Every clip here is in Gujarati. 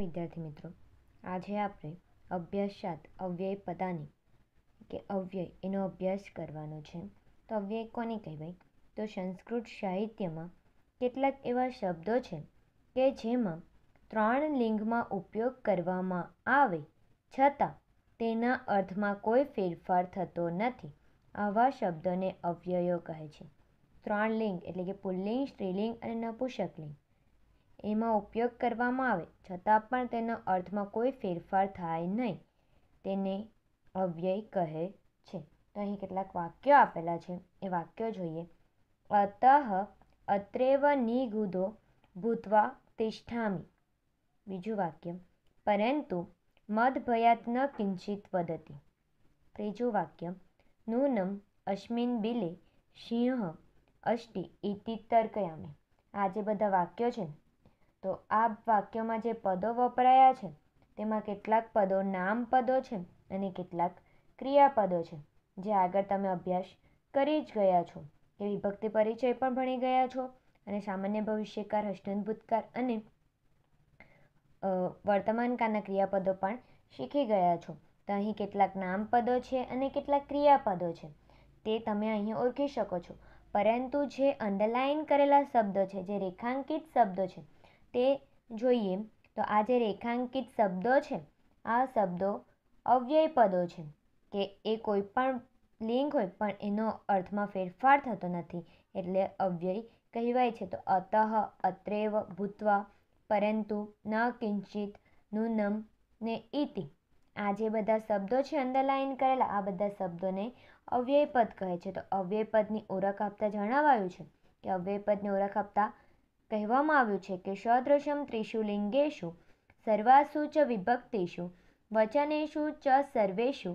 વિદ્યાર્થી મિત્રો આજે આપણે અભ્યાસાત અવ્યય પદાની કે અવ્યય એનો અભ્યાસ કરવાનો છે તો અવ્યય કોને કહેવાય તો સંસ્કૃત સાહિત્યમાં કેટલાક એવા શબ્દો છે કે જેમાં ત્રણ લિંગમાં ઉપયોગ કરવામાં આવે છતાં તેના અર્થમાં કોઈ ફેરફાર થતો નથી આવા શબ્દોને અવ્યયો કહે છે ત્રણ લિંગ એટલે કે પુલ્લિંગ સ્ત્રીલિંગ અને નપુષકલિંગ એમાં ઉપયોગ કરવામાં આવે છતાં પણ તેના અર્થમાં કોઈ ફેરફાર થાય નહીં તેને અવ્યય કહે છે તો અહીં કેટલાક વાક્યો આપેલા છે એ વાક્યો જોઈએ અતઃ અત્રેવ નિગુદો ભૂતવા તિષ્ઠામી બીજું વાક્ય પરંતુ મદભયાત ન કિંચિત વદતી ત્રીજું વાક્ય નૂનમ અશ્મિન બિલે સિંહ અષ્ટિ ઇતિ તર્કયામી આ જે બધા વાક્યો છે તો આ વાક્યમાં જે પદો વપરાયા છે તેમાં કેટલાક પદો નામ પદો છે અને કેટલાક ક્રિયાપદો છે જે આગળ તમે અભ્યાસ કરી જ ગયા છો કે વિભક્તિ પરિચય પણ ભણી ગયા છો અને સામાન્ય ભવિષ્યકાર હસ્તન ભૂતકાર અને વર્તમાનકાળના ક્રિયાપદો પણ શીખી ગયા છો તો અહીં કેટલાક નામ પદો છે અને કેટલાક ક્રિયાપદો છે તે તમે અહીં ઓળખી શકો છો પરંતુ જે અંડરલાઇન કરેલા શબ્દો છે જે રેખાંકિત શબ્દો છે તે જોઈએ તો આ જે રેખાંકિત શબ્દો છે આ શબ્દો અવ્યય પદો છે કે એ કોઈ પણ લિંગ હોય પણ એનો અર્થમાં ફેરફાર થતો નથી એટલે અવ્યય કહેવાય છે તો અતઃ અત્રેવ ભૂત્વા પરંતુ ન કિંચિત નૂનમ ને ઇતિ આ જે બધા શબ્દો છે અંડરલાઇન કરેલા આ બધા શબ્દોને અવ્યયપદ કહે છે તો અવ્યયપદની ઓળખ આપતા જણાવાયું છે કે અવ્યયપદની ઓળખ આપતા કહેવામાં આવ્યું છે કે સદ્રશમ ત્રિષુ લિંગેશુ સર્વાસુ ચ વિભક્તિષુ વચનેશુ ચ સર્વેશુ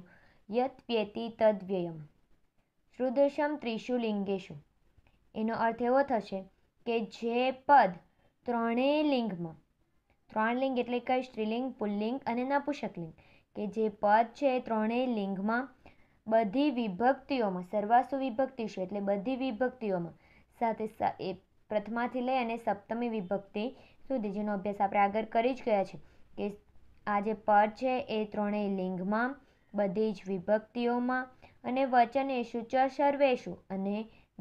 યત્પ્યેતિ તદ્વ્યયમ શ્રુદશમ ત્રિષુ લિંગેશુ એનો અર્થ એવો થશે કે જે પદ ત્રણેય લિંગમાં ત્રણ લિંગ એટલે કે સ્ત્રીલિંગ પુલ્લિંગ અને નપુષકલિંગ કે જે પદ છે એ ત્રણેય લિંગમાં બધી વિભક્તિઓમાં સર્વાસુ વિભક્તિ છે એટલે બધી વિભક્તિઓમાં સાથે એ પ્રથમાથી લઈ અને સપ્તમી વિભક્તિ સુધી જેનો અભ્યાસ આપણે આગળ કરી જ ગયા છે કે આ જે પદ છે એ ત્રણેય લિંગમાં બધી જ વિભક્તિઓમાં અને વચન એશુ ચ સર્વેશુ અને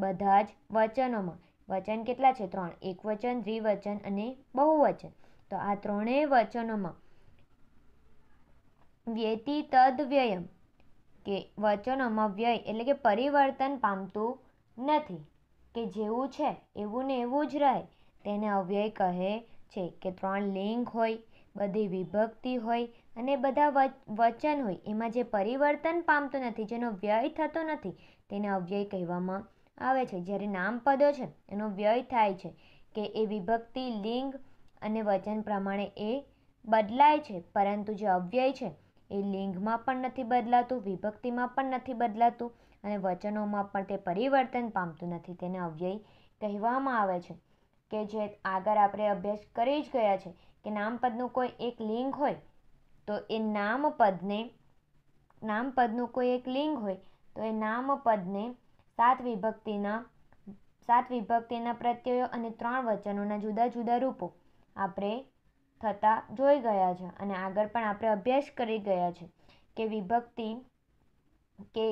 બધા જ વચનોમાં વચન કેટલા છે ત્રણ એક વચન દ્વિવચન અને બહુવચન તો આ ત્રણેય વચનોમાં વ્યતિ તદ વ્યયમ કે વચનોમાં વ્યય એટલે કે પરિવર્તન પામતું નથી કે જેવું છે એવું ને એવું જ રહે તેને અવ્યય કહે છે કે ત્રણ લિંગ હોય બધી વિભક્તિ હોય અને બધા વચન હોય એમાં જે પરિવર્તન પામતું નથી જેનો વ્યય થતો નથી તેને અવ્યય કહેવામાં આવે છે જ્યારે નામપદો છે એનો વ્યય થાય છે કે એ વિભક્તિ લિંગ અને વચન પ્રમાણે એ બદલાય છે પરંતુ જે અવ્યય છે એ લિંગમાં પણ નથી બદલાતું વિભક્તિમાં પણ નથી બદલાતું અને વચનોમાં પણ તે પરિવર્તન પામતું નથી તેને અવ્યય કહેવામાં આવે છે કે જે આગળ આપણે અભ્યાસ કરી જ ગયા છે કે નામપદનું કોઈ એક લિંગ હોય તો એ નામપદને નામપદનું કોઈ એક લિંગ હોય તો એ નામપદને સાત વિભક્તિના સાત વિભક્તિના પ્રત્યયો અને ત્રણ વચનોના જુદા જુદા રૂપો આપણે થતાં જોઈ ગયા છે અને આગળ પણ આપણે અભ્યાસ કરી ગયા છે કે વિભક્તિ કે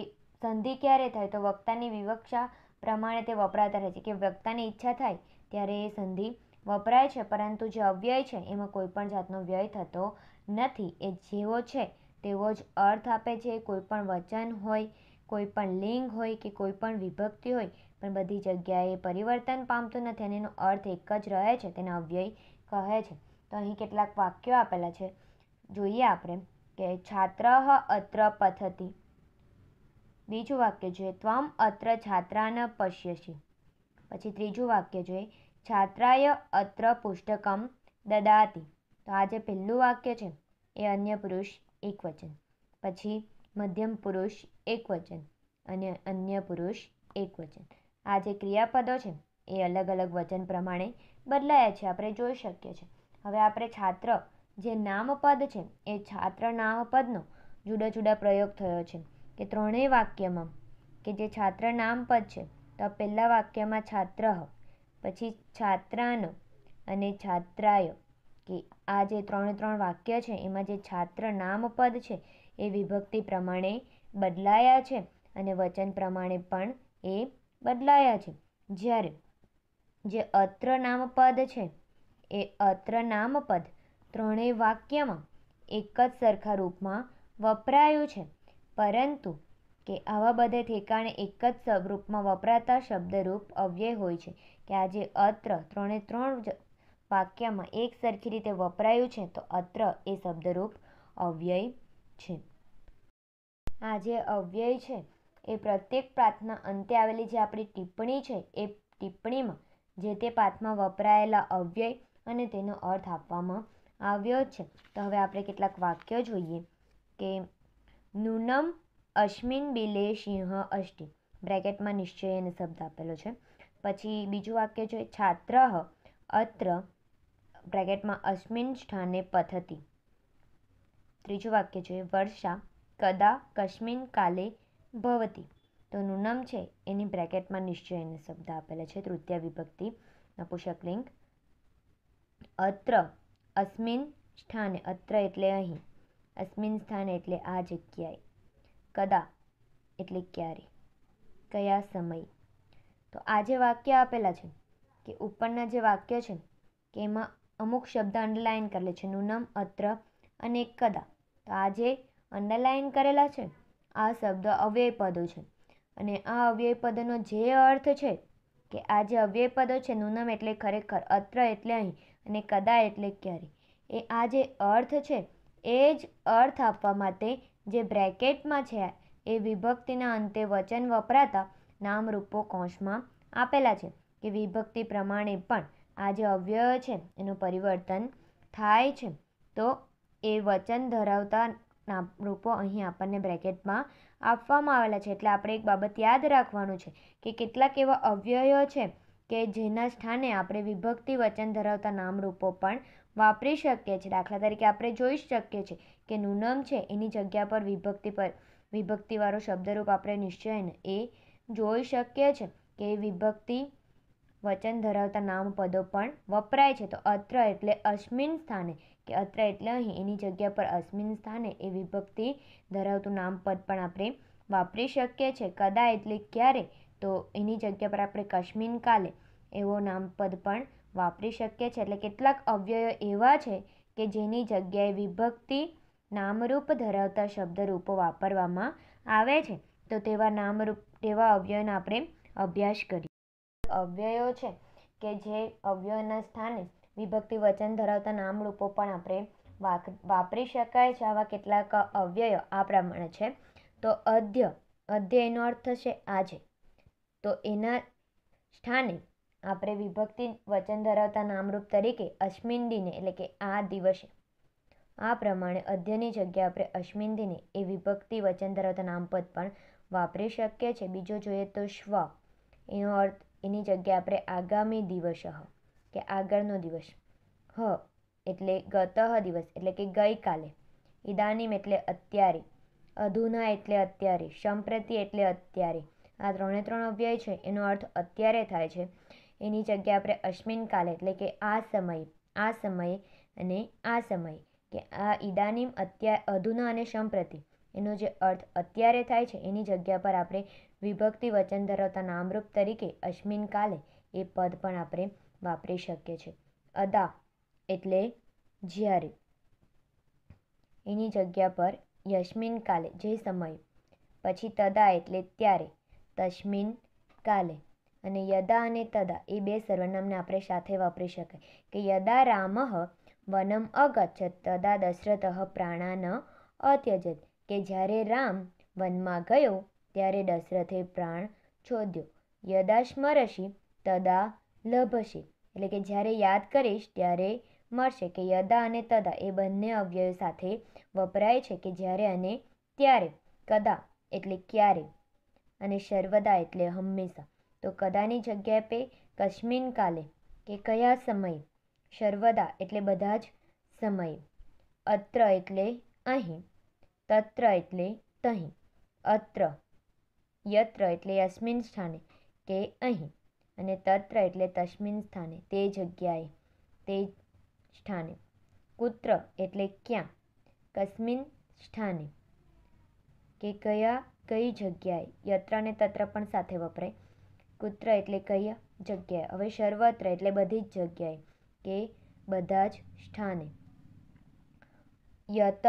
સંધિ ક્યારે થાય તો વક્તાની વિવક્ષા પ્રમાણે તે વપરાતા રહે છે કે વક્તાની ઈચ્છા થાય ત્યારે એ સંધિ વપરાય છે પરંતુ જે અવ્યય છે એમાં કોઈ પણ જાતનો વ્યય થતો નથી એ જેવો છે તેવો જ અર્થ આપે છે કોઈ પણ વચન હોય કોઈ પણ લિંગ હોય કે કોઈ પણ વિભક્તિ હોય પણ બધી જગ્યાએ પરિવર્તન પામતું નથી અને એનો અર્થ એક જ રહે છે તેને અવ્યય કહે છે તો અહીં કેટલાક વાક્યો આપેલા છે જોઈએ આપણે કે છાત્ર અત્ર પથતી બીજું વાક્ય જોઈએ ત્વમ અત્ર છાત્રાન પશ્યસી પછી ત્રીજું વાક્ય જોઈએ છાત્રાય અત્ર પુષ્ટકમ દદાતી તો આ જે પહેલું વાક્ય છે એ અન્ય પુરુષ એકવચન પછી મધ્યમ પુરુષ એકવચન અને અન્ય પુરુષ એકવચન આ જે ક્રિયાપદો છે એ અલગ અલગ વચન પ્રમાણે બદલાયા છે આપણે જોઈ શકીએ છીએ હવે આપણે છાત્ર જે નામપદ છે એ છાત્ર નામપદનો જુદા જુદા પ્રયોગ થયો છે કે ત્રણેય વાક્યમાં કે જે છાત્ર નામપદ છે તો પહેલાં વાક્યમાં છાત્ર પછી છાત્રાનો અને છાત્રાય કે આ જે ત્રણે ત્રણ વાક્ય છે એમાં જે છાત્ર નામપદ છે એ વિભક્તિ પ્રમાણે બદલાયા છે અને વચન પ્રમાણે પણ એ બદલાયા છે જ્યારે જે અત્ર નામપદ છે એ અત્ર નામપદ ત્રણેય વાક્યમાં એક જ સરખા રૂપમાં વપરાયું છે પરંતુ કે આવા બધે ઠેકાણે એક જ સ્વરૂપમાં વપરાતા શબ્દરૂપ અવ્યય હોય છે કે આજે અત્ર ત્રણે ત્રણ વાક્યમાં એક સરખી રીતે વપરાયું છે તો અત્ર એ શબ્દરૂપ અવ્યય છે આ જે અવ્યય છે એ પ્રત્યેક પાઠના અંતે આવેલી જે આપણી ટિપ્પણી છે એ ટિપ્પણીમાં જે તે પાઠમાં વપરાયેલા અવ્યય અને તેનો અર્થ આપવામાં આવ્યો છે તો હવે આપણે કેટલાક વાક્યો જોઈએ કે નૂનમ અશ્મિન બિલે સિંહ અષ્ટિ બ્રેકેટમાં નિશ્ચય એને શબ્દ આપેલો છે પછી બીજું વાક્ય છે છાત્ર અત્ર બ્રેકેટમાં અશ્મિન સ્થાને પથતી ત્રીજું વાક્ય છે વર્ષા કદા કશ્મિન કાલે ભવતી તો નૂનમ છે એની બ્રેકેટમાં નિશ્ચય એને શબ્દ આપેલા છે તૃતીય વિભક્તિ નપુષક અત્ર અસ્મિન સ્થાને અત્ર એટલે અહીં અસ્મિન સ્થાન એટલે આ જગ્યાએ કદા એટલે ક્યારે કયા સમય તો આ જે વાક્ય આપેલા છે કે ઉપરના જે વાક્ય છે કે એમાં અમુક શબ્દ અંડરલાઇન કરેલા છે નુનમ અત્ર અને કદા તો આ જે અંડરલાઇન કરેલા છે આ શબ્દ અવ્યય પદો છે અને આ અવ્યય પદોનો જે અર્થ છે કે આ જે અવ્યય પદો છે નુનમ એટલે ખરેખર અત્ર એટલે અહીં અને કદા એટલે ક્યારે એ આ જે અર્થ છે એ જ અર્થ આપવા માટે જે બ્રેકેટમાં છે એ વિભક્તિના અંતે વચન વપરાતા નામરૂપો કોષમાં આપેલા છે કે વિભક્તિ પ્રમાણે પણ આ જે અવ્યય છે એનું પરિવર્તન થાય છે તો એ વચન ધરાવતા નામરૂપો અહીં આપણને બ્રેકેટમાં આપવામાં આવેલા છે એટલે આપણે એક બાબત યાદ રાખવાનું છે કે કેટલાક એવા અવ્યયો છે કે જેના સ્થાને આપણે વિભક્તિ વચન ધરાવતા નામરૂપો પણ વાપરી શકીએ છીએ દાખલા તરીકે આપણે જોઈ શકીએ છીએ કે નૂનમ છે એની જગ્યા પર વિભક્તિ પર વિભક્તિવાળો શબ્દરૂપ આપણે નિશ્ચયને એ જોઈ શકીએ છીએ કે વિભક્તિ વચન ધરાવતા નામ પદો પણ વપરાય છે તો અત્ર એટલે અસ્મિન સ્થાને કે અત્ર એટલે અહીં એની જગ્યા પર અશ્મિન સ્થાને એ વિભક્તિ ધરાવતું નામ પદ પણ આપણે વાપરી શકીએ છીએ કદા એટલે ક્યારે તો એની જગ્યા પર આપણે કશ્મીન કાલે એવો નામપદ પણ વાપરી શકીએ છીએ એટલે કેટલાક અવ્યયો એવા છે કે જેની જગ્યાએ વિભક્તિ નામરૂપ ધરાવતા શબ્દરૂપો વાપરવામાં આવે છે તો તેવા નામરૂપ તેવા અવ્યયનો આપણે અભ્યાસ કરીએ અવ્યયો છે કે જે અવ્યયોના સ્થાને વિભક્તિ વચન ધરાવતા નામરૂપો પણ આપણે વાપરી શકાય છે આવા કેટલાક અવ્યયો આ પ્રમાણે છે તો અધ્ય એનો અર્થ થશે આજે તો એના સ્થાને આપણે વિભક્તિ વચન ધરાવતા નામરૂપ તરીકે અશ્મિન દિને એટલે કે આ દિવસે આ પ્રમાણે અધ્યની જગ્યાએ આપણે અશ્મિન દિને એ વિભક્તિ વચન ધરાવતા નામપદ પણ વાપરી શકીએ છીએ બીજો જોઈએ તો સ્વ એનો અર્થ એની જગ્યાએ આપણે આગામી દિવસ હ કે આગળનો દિવસ હ એટલે ગતઃ દિવસ એટલે કે ગઈકાલે ઇદાનીમ એટલે અત્યારે અધુના એટલે અત્યારે સંપ્રતિ એટલે અત્યારે આ ત્રણે ત્રણ અવ્યય છે એનો અર્થ અત્યારે થાય છે એની જગ્યાએ આપણે અશ્મિન કાલ એટલે કે આ સમય આ સમય અને આ સમય કે આ ઈદાનીમ અત્યાર અધુના અને સંપ્રતિ એનો જે અર્થ અત્યારે થાય છે એની જગ્યા પર આપણે વિભક્તિ વચન ધરાવતા નામરૂપ તરીકે અશ્મિન કાલે એ પદ પણ આપણે વાપરી શકીએ છીએ અદા એટલે જ્યારે એની જગ્યા પર યશ્મિન કાલે જે સમય પછી તદા એટલે ત્યારે તસ્મિન કાલે અને યદા અને તદા એ બે સર્વનામને આપણે સાથે વાપરી શકાય કે યદા રામહ વનમ અગચ્છત તદા દશરથ પ્રાણાન અત્યજત કે જ્યારે રામ વનમાં ગયો ત્યારે દશરથે પ્રાણ છોડ્યો યદા સ્મરશી તદા લભશે એટલે કે જ્યારે યાદ કરીશ ત્યારે મળશે કે યદા અને તદા એ બંને અવ્યય સાથે વપરાય છે કે જ્યારે અને ત્યારે કદા એટલે ક્યારે અને સર્વદા એટલે હંમેશા તો કદાની જગ્યાએ પે કસ્મિન કાલે કે કયા સમય સર્વદા એટલે બધા જ સમય અત્ર એટલે અહીં તત્ર એટલે તહીં અત્ર યત્ર એટલે યસ્મિન સ્થાને કે અહીં અને તત્ર એટલે તસ્મિન સ્થાને તે જગ્યાએ તે સ્થાને કુત્ર એટલે ક્યાં કસ્મિન સ્થાને કે કયા કઈ જગ્યાએ યત્ર અને તત્ર પણ સાથે વપરાય કુત્ર એટલે કઈ જગ્યાએ હવે સર્વત્ર એટલે બધી જ જગ્યાએ કે બધા જ સ્થાને યતઃ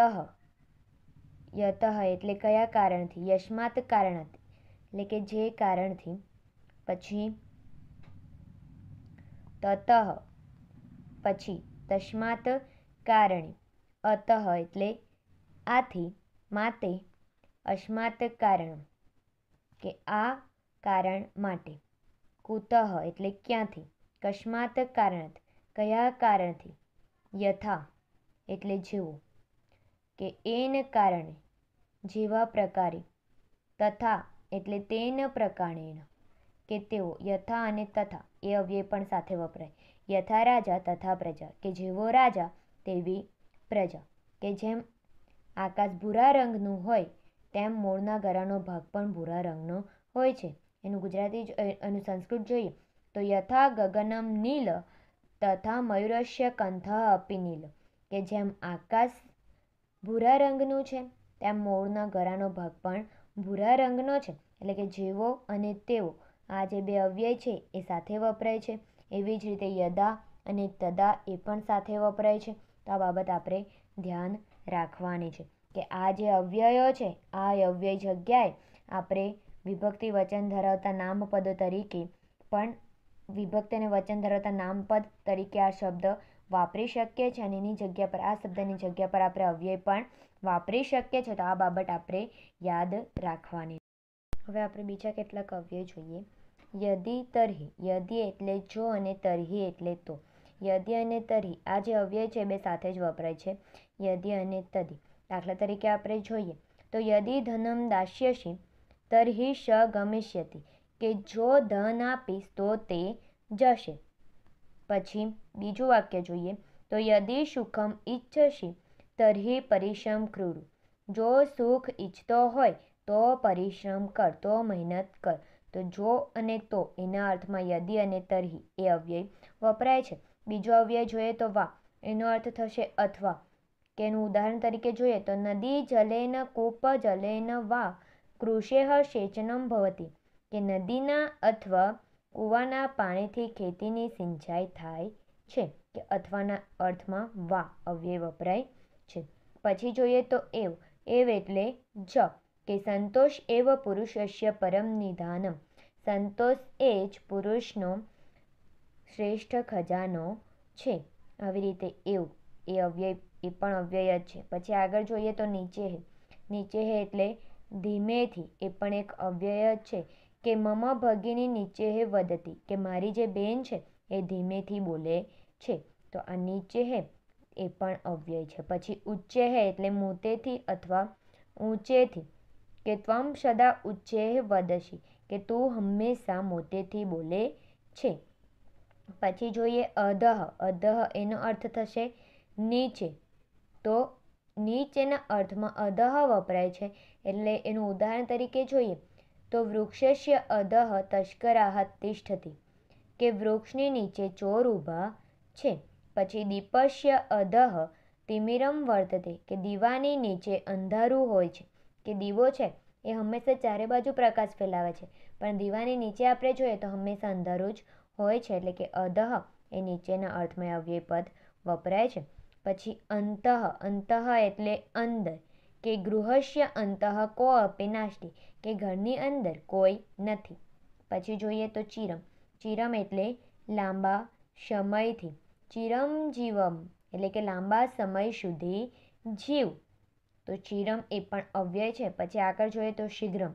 યતઃ એટલે કયા કારણથી યશમાત કારણથી એટલે કે જે કારણથી પછી તતઃ પછી તસ્માત કારણે અતઃ એટલે આથી માતે અસ્માત કારણ કે આ કારણ માટે કુતઃ એટલે ક્યાંથી કસ્માત કારણત કયા કારણથી યથા એટલે જેવો કે એન કારણે જેવા પ્રકારે તથા એટલે તેન પ્રકારેણ કે તેઓ યથા અને તથા એ અવ્યય પણ સાથે વપરાય યથા રાજા તથા પ્રજા કે જેવો રાજા તેવી પ્રજા કે જેમ આકાશ ભૂરા રંગનું હોય તેમ મૂળના ગરાનો ભાગ પણ ભૂરા રંગનો હોય છે એનું ગુજરાતી જ એનું સંસ્કૃત જોઈએ તો યથા ગગનમ નીલ તથા મયુરસ્ય કંથ અપી નીલ કે જેમ આકાશ ભૂરા રંગનું છે તેમ મોરના ગરાનો ભાગ પણ ભૂરા રંગનો છે એટલે કે જેવો અને તેવો આ જે બે અવ્યય છે એ સાથે વપરાય છે એવી જ રીતે યદા અને તદા એ પણ સાથે વપરાય છે તો આ બાબત આપણે ધ્યાન રાખવાની છે કે આ જે અવ્યયો છે આ અવ્યય જગ્યાએ આપણે વિભક્તિ વચન ધરાવતા નામપદો તરીકે પણ વિભક્ત અને વચન ધરાવતા નામપદ તરીકે આ શબ્દ વાપરી શકીએ છીએ અને એની જગ્યા પર આ શબ્દની જગ્યા પર આપણે અવ્યય પણ વાપરી શકીએ છીએ તો આ બાબત આપણે યાદ રાખવાની હવે આપણે બીજા કેટલાક અવ્યય જોઈએ યદી તરહી યદી એટલે જો અને તરહી એટલે તો યદી અને તરહી આ જે અવ્યય છે બે સાથે જ વપરાય છે યદી અને તદી દાખલા તરીકે આપણે જોઈએ તો યદી ધનમ દાસ્યશી તર્હિ સ ગમિષ્યતિ કે જો ધન આપીશ તો તે જશે પછી બીજું વાક્ય જોઈએ તો યદી સુખમ ઈચ્છશે તર્હિ પરિશ્રમ ક્રૂરુ જો સુખ ઈચ્છતો હોય તો પરિશ્રમ કર તો મહેનત કર તો જો અને તો એના અર્થમાં યદિ અને તર્હિ એ અવ્યય વપરાય છે બીજો અવ્યય જોઈએ તો વા એનો અર્થ થશે અથવા કે એનું ઉદાહરણ તરીકે જોઈએ તો નદી જલેન કૂપ જલેન વા કૃષેઃ સેચનમ ભવતી કે નદીના અથવા કૂવાના પાણીથી ખેતીની સિંચાઈ થાય છે કે અથવાના અર્થમાં વા અવ્યય વપરાય છે પછી જોઈએ તો એવ એવ એટલે જ કે સંતોષ એવ પુરુષસ્ય પરમ નિધાનમ સંતોષ એ જ પુરુષનો શ્રેષ્ઠ ખજાનો છે આવી રીતે એવું એ અવ્યય એ પણ અવ્યય જ છે પછી આગળ જોઈએ તો નીચે હે નીચે હે એટલે ધીમેથી એ પણ એક અવ્યય છે કે મમ ભગીની નીચે વધતી કે મારી જે બેન છે એ ધીમેથી બોલે છે તો આ નીચે હે એ પણ અવ્યય છે પછી ઉચ્ચે હે એટલે મોતેથી અથવા ઊંચેથી કે ત્વમ સદા ઉચ્ચે વદશી કે તું હંમેશા મોતેથી બોલે છે પછી જોઈએ અધહ અધહ એનો અર્થ થશે નીચે તો નીચેના અર્થમાં અધઃ વપરાય છે એટલે એનું ઉદાહરણ તરીકે જોઈએ તો વૃક્ષસ્ય અધઃ તશ્કરાહત તિષ્ઠતી કે વૃક્ષની નીચે ચોર ઊભા છે પછી દીપસ્ય અધઃ તિમિરમ વર્તતે કે દીવાની નીચે અંધારું હોય છે કે દીવો છે એ હંમેશા ચારે બાજુ પ્રકાશ ફેલાવે છે પણ દીવાની નીચે આપણે જોઈએ તો હંમેશા અંધારું જ હોય છે એટલે કે અધઃ એ નીચેના અર્થમાં અવ્યય પદ વપરાય છે પછી અંતઃ અંતઃ એટલે અંદર કે ગૃહસ્ય અંતઃ કોઅપી નાસ્તિ કે ઘરની અંદર કોઈ નથી પછી જોઈએ તો ચિરમ ચિરમ એટલે લાંબા સમયથી ચિરમજીવમ એટલે કે લાંબા સમય સુધી જીવ તો ચિરમ એ પણ અવ્યય છે પછી આગળ જોઈએ તો શીઘ્રમ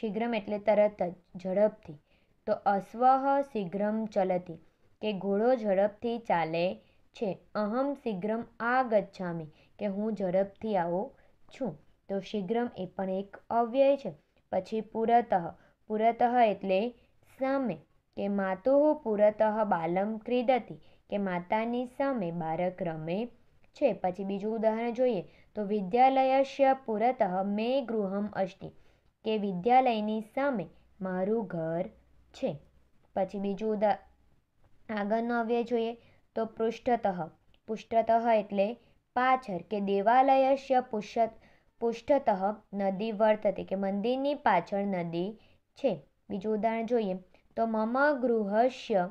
શીઘ્રમ એટલે તરત જ ઝડપથી તો અશ્વ શીઘ્રમ ચલતી કે ઘોડો ઝડપથી ચાલે છે અહમ શીઘ્રમ આગચ્છામિ કે હું ઝડપથી આવો છું તો શીઘ્રમ એ પણ એક અવ્યય છે પછી પુરતઃ પુરતઃ એટલે સામે કે માતુઃ પુરતઃ બાલમ ક્રીડતી કે માતાની સામે બાળક રમે છે પછી બીજું ઉદાહરણ જોઈએ તો વિદ્યાલયશ્ય પુરતઃ મે ગૃહમ અષ્ટિ કે વિદ્યાલયની સામે મારું ઘર છે પછી બીજું ઉદા આગળનો અવ્યય જોઈએ તો પૃષ્ઠત પૃષ્ઠતઃ એટલે પાછળ કે દેવાલયશ્ય પુષ્ઠ પૃષ્ઠતઃ નદી વર્તતે કે મંદિરની પાછળ નદી છે બીજું ઉદાહરણ જોઈએ તો મમ ગૃહસ્ય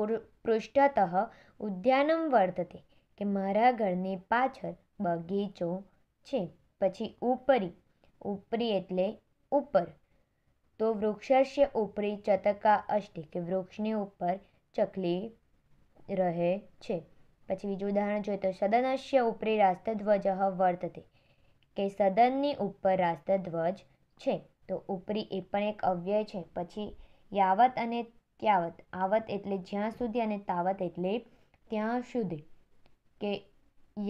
પૃષ્ઠત ઉદ્યાનમ વર્તતે કે મારા ઘરની પાછળ બગીચો છે પછી ઉપરી ઉપરી એટલે ઉપર તો વૃક્ષસ્ય ઉપરી ચતકા અષ્ટિ કે વૃક્ષની ઉપર ચકલી રહે છે પછી બીજું ઉદાહરણ જોઈએ તો સદનસ્ય ઉપરી રાષ્ટ્રધ્વજ વર્તતે કે સદનની ઉપર રાષ્ટ્રધ્વજ છે તો ઉપરી એ પણ એક અવ્યય છે પછી યાવત અને ત્યાવત આવત એટલે જ્યાં સુધી અને તાવત એટલે ત્યાં સુધી કે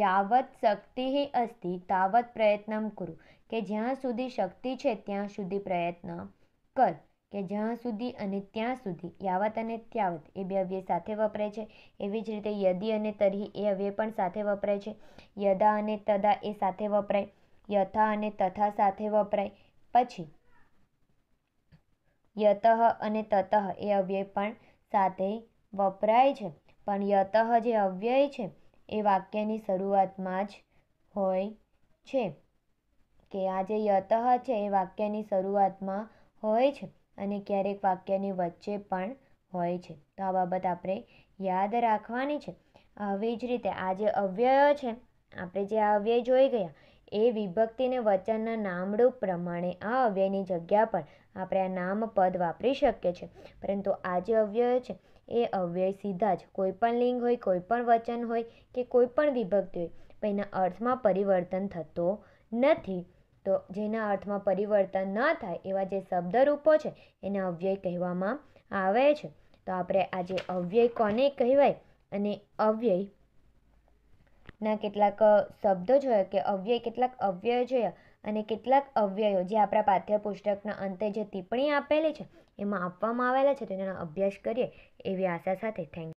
યાવત શક્તિ અસ્તિ તાવત પ્રયત્નમ કરું કે જ્યાં સુધી શક્તિ છે ત્યાં સુધી પ્રયત્ન કર કે જ્યાં સુધી અને ત્યાં સુધી યાવત અને ત્યાવત એ બે અવ્યય સાથે વપરાય છે એવી જ રીતે યદી અને તરહી એ અવ્યય પણ સાથે વપરાય છે યદા અને તદા એ સાથે વપરાય યથા અને તથા સાથે વપરાય પછી યતઃ અને તતઃ એ અવ્યય પણ સાથે વપરાય છે પણ યતઃ જે અવ્યય છે એ વાક્યની શરૂઆતમાં જ હોય છે કે આ જે યતઃ છે એ વાક્યની શરૂઆતમાં હોય છે અને ક્યારેક વાક્યની વચ્ચે પણ હોય છે તો આ બાબત આપણે યાદ રાખવાની છે આવી જ રીતે આ જે અવ્યય છે આપણે જે આ અવ્યય જોઈ ગયા એ વિભક્તિને વચનના નામરૂપ પ્રમાણે આ અવ્યયની જગ્યા પર આપણે આ નામ પદ વાપરી શકીએ છીએ પરંતુ આ જે અવ્યય છે એ અવ્યય સીધા જ કોઈ પણ લિંગ હોય કોઈપણ વચન હોય કે કોઈ પણ વિભક્તિ હોય પણ એના અર્થમાં પરિવર્તન થતો નથી તો જેના અર્થમાં પરિવર્તન ન થાય એવા જે શબ્દરૂપો છે એને અવ્યય કહેવામાં આવે છે તો આપણે આજે અવ્યય કોને કહેવાય અને અવ્યય ના કેટલાક શબ્દો જોયા કે અવ્યય કેટલાક અવ્યય જોયા અને કેટલાક અવ્યયો જે આપણા પાઠ્યપુસ્તકના અંતે જે ટિપ્પણી આપેલી છે એમાં આપવામાં આવેલા છે તેનો અભ્યાસ કરીએ એવી આશા સાથે થેન્ક